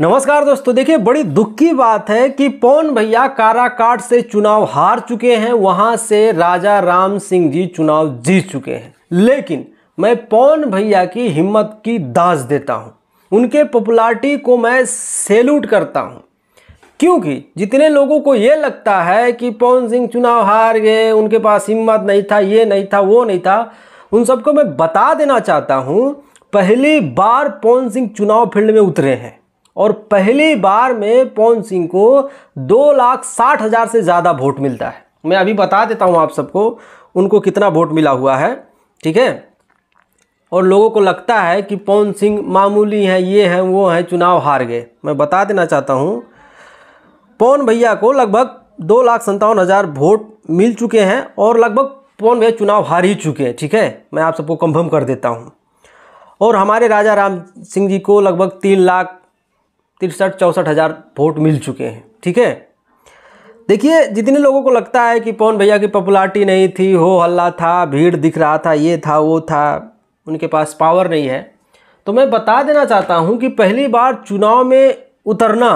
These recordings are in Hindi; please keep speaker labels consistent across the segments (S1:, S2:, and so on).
S1: नमस्कार दोस्तों देखिए बड़ी दुख की बात है कि पौन भैया काराकाट से चुनाव हार चुके हैं वहां से राजा राम सिंह जी चुनाव जीत चुके हैं लेकिन मैं पौन भैया की हिम्मत की दाज देता हूं उनके पॉपुलैरिटी को मैं सेल्यूट करता हूं क्योंकि जितने लोगों को ये लगता है कि पवन सिंह चुनाव हार गए उनके पास हिम्मत नहीं था ये नहीं था वो नहीं था उन सबको मैं बता देना चाहता हूँ पहली बार पवन सिंह चुनाव फील्ड में उतरे हैं और पहली बार में पवन सिंह को दो लाख साठ हज़ार से ज़्यादा वोट मिलता है मैं अभी बता देता हूँ आप सबको उनको कितना वोट मिला हुआ है ठीक है और लोगों को लगता है कि पवन सिंह मामूली हैं ये हैं वो हैं चुनाव हार गए मैं बता देना चाहता हूँ पवन भैया को लगभग दो लाख संतावन हज़ार वोट मिल चुके हैं और लगभग पवन भैया चुनाव हार ही चुके हैं ठीक है मैं आप सबको कंफर्म कर देता हूँ और हमारे राजा राम सिंह जी को लगभग तीन लाख तिरसठ चौंसठ हज़ार वोट मिल चुके हैं ठीक है देखिए जितने लोगों को लगता है कि पवन भैया की पॉपुलरिटी नहीं थी हो हल्ला था भीड़ दिख रहा था ये था वो था उनके पास पावर नहीं है तो मैं बता देना चाहता हूँ कि पहली बार चुनाव में उतरना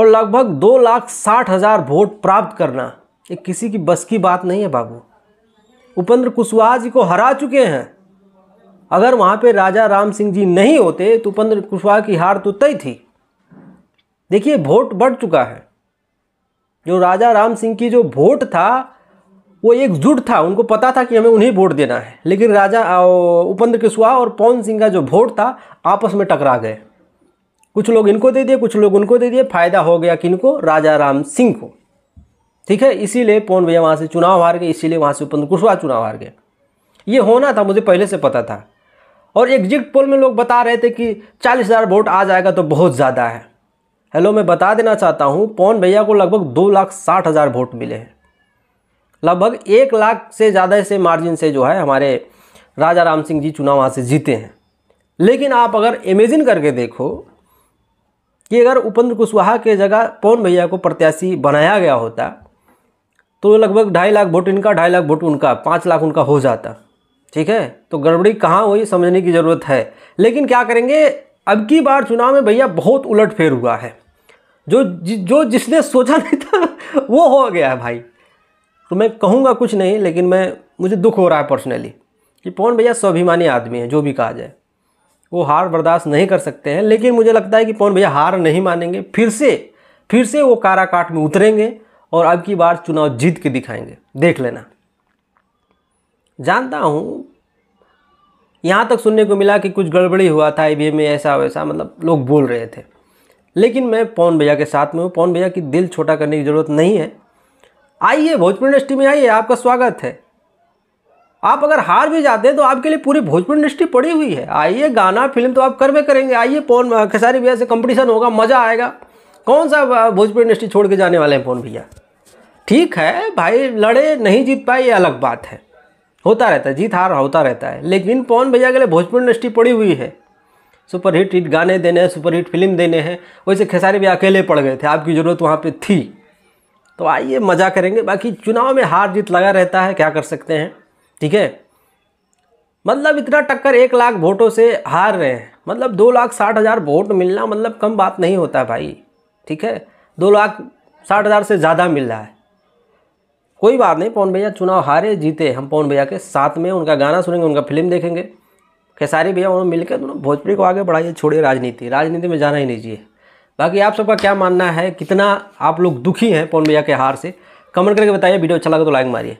S1: और लगभग दो लाख साठ हज़ार वोट प्राप्त करना ये किसी की बस की बात नहीं है बाबू उपेंद्र कुशवाहा जी को हरा चुके हैं अगर वहाँ पे राजा राम सिंह जी नहीं होते तो उपेंद्र कुशवाहा की हार तो तय थी देखिए वोट बढ़ चुका है जो राजा राम सिंह की जो वोट था वो एकजुट था उनको पता था कि हमें उन्हें वोट देना है लेकिन राजा उपेंद्र कुशवाहा और पवन सिंह का जो वोट था आपस में टकरा गए कुछ लोग इनको दे दिए कुछ लोग उनको दे दिए फायदा हो गया किनको राजा राम सिंह को ठीक है इसीलिए पवन भैया वहाँ से चुनाव हार गए इसीलिए वहाँ से उपेंद्र कुशवाहा चुनाव हार गए ये होना था मुझे पहले से पता था और एग्जिट पोल में लोग बता रहे थे कि चालीस हज़ार वोट आ जाएगा तो बहुत ज़्यादा है हेलो मैं बता देना चाहता हूँ पवन भैया को लगभग दो लाख साठ हज़ार वोट मिले हैं लगभग एक लाख से ज़्यादा से मार्जिन से जो है हमारे राजा राम सिंह जी चुनाव वहाँ से जीते हैं लेकिन आप अगर इमेजिन करके देखो कि अगर उपेंद्र कुशवाहा के जगह पवन भैया को प्रत्याशी बनाया गया होता तो लगभग ढाई लाख वोट इनका ढाई लाख वोट उनका पाँच लाख उनका हो जाता ठीक है तो गड़बड़ी कहाँ हुई समझने की ज़रूरत है लेकिन क्या करेंगे अब की बार चुनाव में भैया बहुत उलट फेर हुआ है जो जि, जो जिसने सोचा नहीं था वो हो गया है भाई तो मैं कहूँगा कुछ नहीं लेकिन मैं मुझे दुख हो रहा है पर्सनली कि पवन भैया स्वाभिमानी आदमी है जो भी कहा जाए वो हार बर्दाश्त नहीं कर सकते हैं लेकिन मुझे लगता है कि पवन भैया हार नहीं मानेंगे फिर से फिर से वो काराकाट में उतरेंगे और अब की बार चुनाव जीत के दिखाएंगे देख लेना जानता हूँ यहाँ तक सुनने को मिला कि कुछ गड़बड़ी हुआ था ई में ऐसा वैसा मतलब लोग बोल रहे थे लेकिन मैं पवन भैया के साथ में हूँ पवन भैया की दिल छोटा करने की ज़रूरत नहीं है आइए भोजपुर इंडस्ट्री में आइए आपका स्वागत है आप अगर हार भी जाते हैं तो आपके लिए पूरी भोजपुर इंडस्ट्री पड़ी हुई है आइए गाना फिल्म तो आप कर करवे करेंगे आइए पवन खेसारी भैया से कंपटीशन होगा मज़ा आएगा कौन सा भोजपुर इंडस्ट्री छोड़ के जाने वाले हैं पवन भैया ठीक है भाई लड़े नहीं जीत पाए ये अलग बात है होता रहता है जीत हार होता रहता है लेकिन पवन भैया के लिए भोजपुर इंडस्ट्री पड़ी हुई है सुपर हिट हिट गाने देने हैं सुपर हिट फिल्म देने हैं वैसे खेसारी भी अकेले पड़ गए थे आपकी ज़रूरत वहाँ पे थी तो आइए मज़ा करेंगे बाकी चुनाव में हार जीत लगा रहता है क्या कर सकते हैं ठीक है मतलब इतना टक्कर एक लाख वोटों से हार रहे हैं मतलब दो लाख साठ हज़ार वोट मिलना मतलब कम बात नहीं होता भाई ठीक है दो लाख साठ हज़ार से ज़्यादा मिल रहा है कोई बात नहीं पवन भैया चुनाव हारे जीते हम पवन भैया के साथ में उनका गाना सुनेंगे उनका फिल्म देखेंगे खेसारी भैया उन्होंने मिलकर दोनों भोजपुरी को आगे बढ़ाइए छोड़िए राजनीति राजनीति में जाना ही नहीं चाहिए बाकी आप सबका क्या मानना है कितना आप लोग दुखी हैं पवन भैया के हार से कमेंट करके बताइए वीडियो अच्छा लगा तो लाइक मारिए